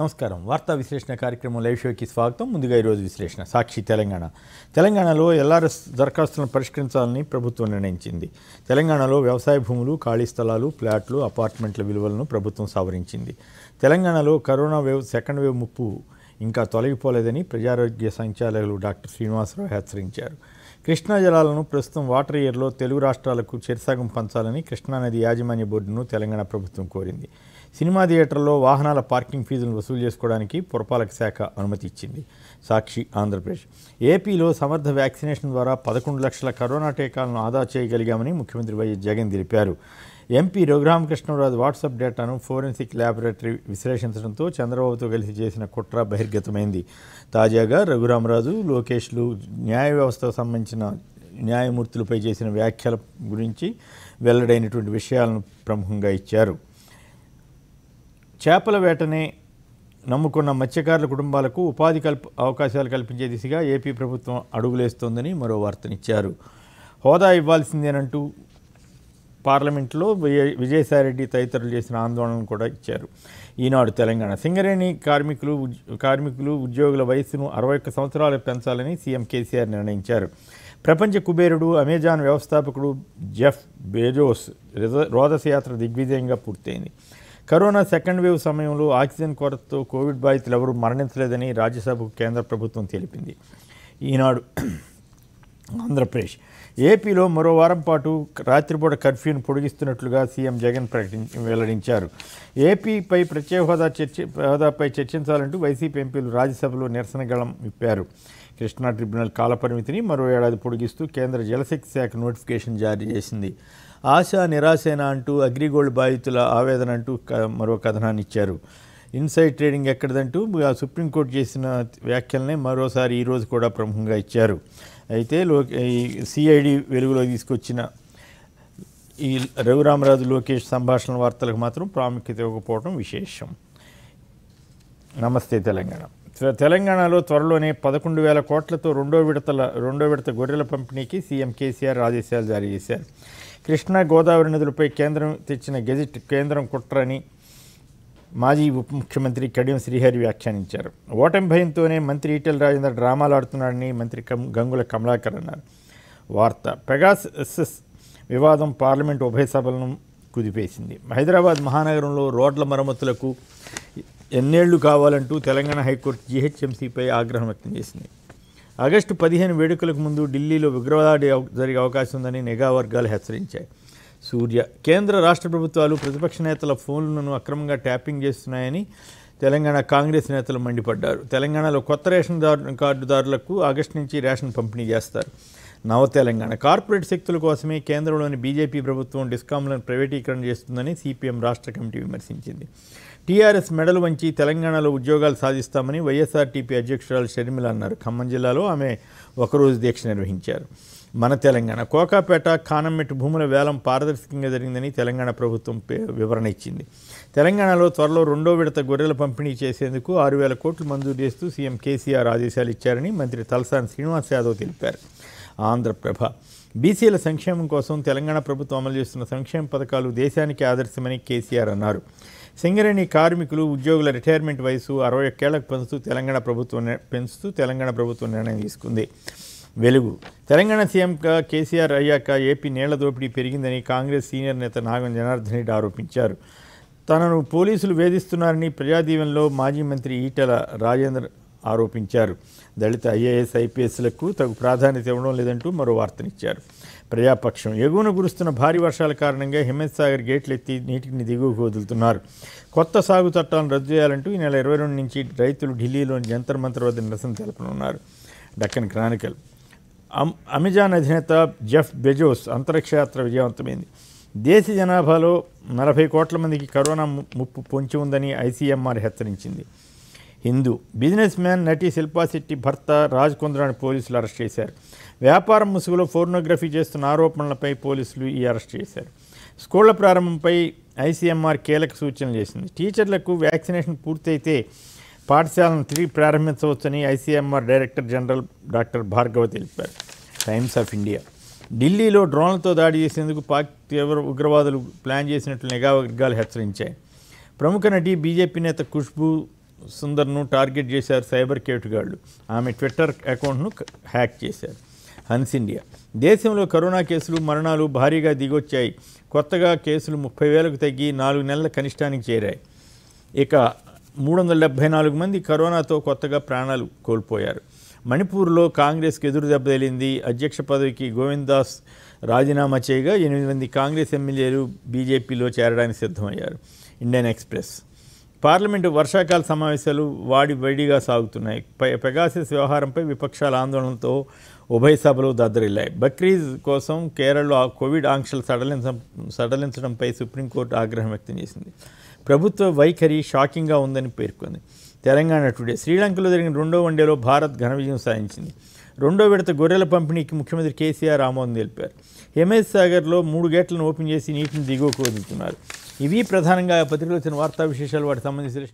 నమస్కారం వార్తా విశ్లేషణ కార్యక్రమం లైవ్ షోకి స్వాగతం ముందుగా ఈరోజు విశ్లేషణ సాక్షి తెలంగాణ తెలంగాణలో ఎల్ఆర్ఎస్ దరఖాస్తులను పరిష్కరించాలని ప్రభుత్వం నిర్ణయించింది తెలంగాణలో వ్యవసాయ భూములు ఖాళీ స్థలాలు ఫ్లాట్లు అపార్ట్మెంట్ల విలువలను ప్రభుత్వం సవరించింది తెలంగాణలో కరోనా వేవ్ సెకండ్ వేవ్ ముప్పు ఇంకా తొలగిపోలేదని ప్రజారోగ్య సంచాలకులు డాక్టర్ శ్రీనివాసరావు హెచ్చరించారు కృష్ణా జలాలను ప్రస్తుతం వాటర్ ఇయర్లో తెలుగు రాష్ట్రాలకు చిరసాగం పంచాలని కృష్ణానది యాజమాన్య బోర్డును తెలంగాణ ప్రభుత్వం కోరింది సినిమా థియేటర్లో వాహనాల పార్కింగ్ ఫీజులను వసూలు చేసుకోవడానికి పురపాలక శాఖ అనుమతి ఇచ్చింది సాక్షి ఆంధ్రప్రదేశ్ ఏపీలో సమర్థ వ్యాక్సినేషన్ ద్వారా పదకొండు లక్షల కరోనా టీకాలను ఆదా చేయగలిగామని ముఖ్యమంత్రి వైఎస్ జగన్ తెలిపారు ఎంపీ రఘురామకృష్ణరాజు వాట్సాప్ డేటాను ఫోరెన్సిక్ ల్యాబొరేటరీ విశ్లేషించడంతో చంద్రబాబుతో కలిసి చేసిన కుట్ర బహిర్గతమైంది తాజాగా రఘురామరాజు లోకేష్లు న్యాయ వ్యవస్థకు సంబంధించిన న్యాయమూర్తులపై చేసిన వ్యాఖ్యల గురించి వెల్లడైనటువంటి విషయాలను ప్రముఖంగా ఇచ్చారు చేపల వేటనే నమ్ముకున్న మత్స్యకారుల కుటుంబాలకు ఉపాధి కల్ప అవకాశాలు కల్పించే దిశగా ఏపీ ప్రభుత్వం అడుగులేస్తోందని మరో వార్తనిచ్చారు హోదా ఇవ్వాల్సిందేనంటూ పార్లమెంట్లో విజయ విజయసాయిరెడ్డి తదితరులు చేసిన ఆందోళనను కూడా ఇచ్చారు ఈనాడు తెలంగాణ సింగరేణి కార్మికులు కార్మికులు ఉద్యోగుల వయస్సును అరవై ఒక్క సంవత్సరాలు పెంచాలని సీఎం కేసీఆర్ నిర్ణయించారు ప్రపంచ కుబేరుడు అమెజాన్ వ్యవస్థాపకుడు జెఫ్ బేజోస్ రోదసయాత్ర దిగ్విజయంగా పూర్తయింది కరోనా సెకండ్ వేవ్ సమయంలో ఆక్సిజన్ కొరతతో కోవిడ్ బాధితులు ఎవరూ మరణించలేదని రాజ్యసభకు కేంద్ర ప్రభుత్వం తెలిపింది ఈనాడు ఆంధ్రప్రదేశ్ ఏపీలో మరో వారం పాటు రాత్రిపూట కర్ఫ్యూను పొడిగిస్తున్నట్లుగా సీఎం జగన్ ప్రకటి వెల్లడించారు ఏపీపై ప్రత్యేక హోదా చర్చ హోదాపై చర్చించాలంటూ వైసీపీ ఎంపీలు రాజ్యసభలో నిరసన గళం విప్పారు కృష్ణా ట్రిబ్యునల్ కాలపరిమితిని మరో ఏడాది పొడిగిస్తూ కేంద్ర జలశక్తి శాఖ నోటిఫికేషన్ జారీ చేసింది ఆశ నిరాశేన అంటూ అగ్రిగోల్డ్ బాధితుల ఆవేదన అంటూ మరో కథనాన్ని ఇచ్చారు ఇన్సైడ్ ట్రేడింగ్ ఎక్కడదంటూ సుప్రీంకోర్టు చేసిన వ్యాఖ్యలనే మరోసారి ఈరోజు కూడా ప్రముఖంగా ఇచ్చారు అయితే లో సిఐడి వెలుగులో తీసుకొచ్చిన ఈ రఘురామరాజు లోకేష్ సంభాషణ వార్తలకు మాత్రం ప్రాముఖ్యత ఇవ్వకపోవడం విశేషం నమస్తే తెలంగాణ తెలంగాణలో త్వరలోనే పదకొండు వేల కోట్లతో రెండో విడతల రెండో విడత గొర్రెల పంపిణీకి సీఎం కేసీఆర్ ఆదేశాలు జారీ చేశారు కృష్ణా గోదావరి నదులపై కేంద్రం తెచ్చిన గెజిట్ కేంద్రం కుట్రని మాజీ ఉప ముఖ్యమంత్రి కడియం శ్రీహరి వ్యాఖ్యానించారు ఓటమి భయంతోనే మంత్రి ఈటెల రాజేందర్ డ్రామాలు ఆడుతున్నాడని మంత్రి గంగుల కమలాకర్ అన్నారు వార్త పెగాస్ వివాదం పార్లమెంట్ ఉభయ సభలను కుదిపేసింది హైదరాబాద్ మహానగరంలో రోడ్ల మరమ్మతులకు ఎన్నేళ్లు కావాలంటూ తెలంగాణ హైకోర్టు జీహెచ్ఎంసీపై ఆగ్రహం వ్యక్తం చేసింది ఆగస్టు పదిహేను వేడుకలకు ముందు ఢిల్లీలో ఉగ్రవాదాడి జరిగే అవకాశం ఉందని నిఘా వర్గాలు హెచ్చరించాయి సూర్య కేంద్ర రాష్ట్ర ప్రభుత్వాలు ప్రతిపక్ష నేతల ఫోన్లను అక్రమంగా ట్యాపింగ్ చేస్తున్నాయని తెలంగాణ కాంగ్రెస్ నేతలు మండిపడ్డారు తెలంగాణలో కొత్త రేషన్ కార్డుదారులకు ఆగస్టు నుంచి రేషన్ పంపిణీ చేస్తారు నవ తెలంగాణ కార్పొరేట్ శక్తుల కోసమే కేంద్రంలోని బీజేపీ ప్రభుత్వం డిస్కామ్లను ప్రైవేటీకరణ చేస్తుందని సిపిఎం రాష్ట్ర కమిటీ విమర్శించింది టీఆర్ఎస్ మెడలు వంచి తెలంగాణలో ఉద్యోగాలు సాధిస్తామని వైఎస్ఆర్టీపీ అధ్యక్షురాలు షర్మిల అన్నారు ఖమ్మం జిల్లాలో ఆమె ఒకరోజు దీక్ష నిర్వహించారు మన తెలంగాణ కోకాపేట కానమ్మెట్టు భూముల వేలం పారదర్శకంగా జరిగిందని తెలంగాణ ప్రభుత్వం వివరణ ఇచ్చింది తెలంగాణలో త్వరలో రెండో విడత గొర్రెల పంపిణీ చేసేందుకు ఆరు వేల కోట్లు మంజూరు చేస్తూ సీఎం కేసీఆర్ ఆదేశాలు ఇచ్చారని మంత్రి తలసాని శ్రీనివాస్ యాదవ్ తెలిపారు ఆంధ్రప్రభ బీసీల సంక్షేమం కోసం తెలంగాణ ప్రభుత్వం అమలు చేస్తున్న సంక్షేమ పథకాలు దేశానికి ఆదర్శమని కేసీఆర్ అన్నారు సింగరేణి కార్మికులు ఉద్యోగుల రిటైర్మెంట్ వయసు అరవై ఒక్కేళ్లకు పెంచుతూ తెలంగాణ ప్రభుత్వం పెంచుతూ తెలంగాణ ప్రభుత్వం నిర్ణయం తీసుకుంది వెలుగు తెలంగాణ సీఎంగా కేసీఆర్ అయ్యాక ఏపీ నీళ్ల దోపిడీ పెరిగిందని కాంగ్రెస్ సీనియర్ నేత నాగం జనార్దన్ రెడ్డి ఆరోపించారు తనను పోలీసులు వేధిస్తున్నారని ప్రజాదీవంలో మాజీ మంత్రి ఈటల రాజేంద్ర ఆరోపించారు దళిత ఐఏఎస్ ఐపీఎస్లకు తగు ప్రాధాన్యత ఇవ్వడం లేదంటూ మరో వార్తనిచ్చారు ప్రజాపక్షం ఎగువన గురుస్తున్న భారీ వర్షాల కారణంగా హిమ్మత్ సాగర్ గేట్లు ఎత్తి నీటిని దిగువకు వదులుతున్నారు కొత్త సాగు చట్టాలను రద్దు చేయాలంటూ ఈ నెల ఇరవై రెండు నుంచి రైతులు ఢిల్లీలోని జంతర్ మంత్ర వద్ద నిరసన తెలపనున్నారు డక్కన్ క్రానికల్ అమెజాన్ అధినేత జెఫ్ బెజోస్ అంతరిక్ష యాత్ర విజయవంతమైంది దేశ జనాభాలో నలభై కోట్ల మందికి కరోనా ముప్పు పొంచి ఉందని ఐసీఎంఆర్ హెచ్చరించింది హిందూ బిజినెస్ మ్యాన్ నటి శిల్పా శెట్టి భర్త రాజ్ కుంద్రాని పోలీసులు అరెస్ట్ చేశారు వ్యాపారం ముసుగులో ఫోర్నోగ్రఫీ చేస్తున్న ఆరోపణలపై పోలీసులు ఈ అరెస్ట్ చేశారు స్కూళ్ల ప్రారంభంపై ఐసీఎంఆర్ కీలక సూచనలు చేసింది టీచర్లకు వ్యాక్సినేషన్ పూర్తయితే పాఠశాలను తిరిగి ప్రారంభించవచ్చని ICMR director general doctor Bhargava తెలిపారు టైమ్స్ ఆఫ్ ఇండియా ఢిల్లీలో డ్రోన్లతో దాడి చేసేందుకు పాక్ తీవ్ర ఉగ్రవాదులు ప్లాన్ చేసినట్లు నిఘా వర్గాలు హెచ్చరించాయి ప్రముఖ నటి బీజేపీ నేత ఖుష్బూ సుందర్ను టార్గెట్ చేశారు సైబర్ కేటుగాళ్లు ఆమె ట్విట్టర్ అకౌంట్ను హ్యాక్ చేశారు హన్స్ ఇండియా దేశంలో కరోనా కేసులు మరణాలు భారీగా దిగొచ్చాయి కొత్తగా కేసులు ముప్పై వేలకు తగ్గి నాలుగు నెలల కనిష్టానికి చేరాయి ఇక మూడు వందల డెబ్భై నాలుగు మంది కరోనాతో కొత్తగా ప్రాణాలు కోల్పోయారు మణిపూర్లో కాంగ్రెస్కి ఎదురు దెబ్బతేలింది అధ్యక్ష పదవికి దాస్ రాజీనామా చేయగా ఎనిమిది మంది కాంగ్రెస్ ఎమ్మెల్యేలు బీజేపీలో చేరడానికి సిద్ధమయ్యారు ఇండియన్ ఎక్స్ప్రెస్ పార్లమెంటు వర్షాకాల సమావేశాలు వాడి వేడిగా సాగుతున్నాయి పెగాసిస్ వ్యవహారంపై విపక్షాల ఆందోళనతో ఉభయ సభలు దద్దరిల్లాయి బక్రీజ్ కోసం కేరళలో కోవిడ్ ఆంక్షలు సడలించ సడలించడంపై సుప్రీంకోర్టు ఆగ్రహం వ్యక్తం చేసింది ప్రభుత్వ వైఖరి షాకింగ్గా ఉందని పేర్కొంది తెలంగాణ టుడే శ్రీలంకలో జరిగిన రెండో వన్డేలో భారత్ ఘన విజయం సాధించింది రెండో విడత గొర్రెల పంపిణీకి ముఖ్యమంత్రి కేసీఆర్ ఆమోదం తెలిపారు హిమేష్ సాగర్లో మూడు గేట్లను ఓపెన్ చేసి నీటిని దిగువకు వదులుతున్నారు ఇవి ప్రధానంగా పత్రికలు వచ్చిన వార్తా విశేషాలు వాటికి సంబంధించిన